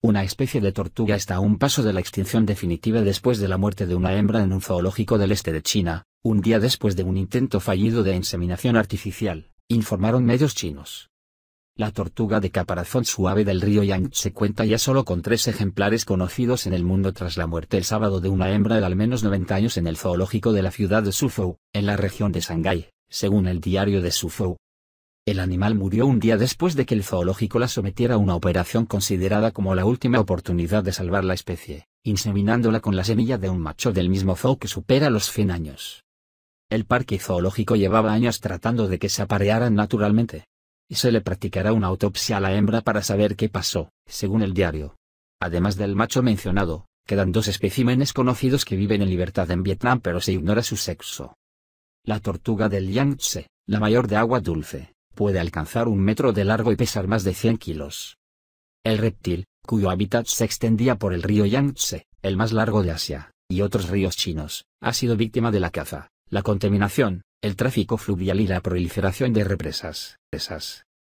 Una especie de tortuga está a un paso de la extinción definitiva después de la muerte de una hembra en un zoológico del este de China, un día después de un intento fallido de inseminación artificial, informaron medios chinos. La tortuga de caparazón suave del río Yangtze cuenta ya solo con tres ejemplares conocidos en el mundo tras la muerte el sábado de una hembra de al menos 90 años en el zoológico de la ciudad de Suzhou, en la región de Shanghái, según el diario de Suzhou, el animal murió un día después de que el zoológico la sometiera a una operación considerada como la última oportunidad de salvar la especie, inseminándola con la semilla de un macho del mismo zoo que supera los 100 años. El parque zoológico llevaba años tratando de que se aparearan naturalmente. Y se le practicará una autopsia a la hembra para saber qué pasó, según el diario. Además del macho mencionado, quedan dos especímenes conocidos que viven en libertad en Vietnam pero se ignora su sexo. La tortuga del Yangtze, la mayor de agua dulce, puede alcanzar un metro de largo y pesar más de 100 kilos. El reptil, cuyo hábitat se extendía por el río Yangtze, el más largo de Asia, y otros ríos chinos, ha sido víctima de la caza, la contaminación, el tráfico fluvial y la proliferación de represas.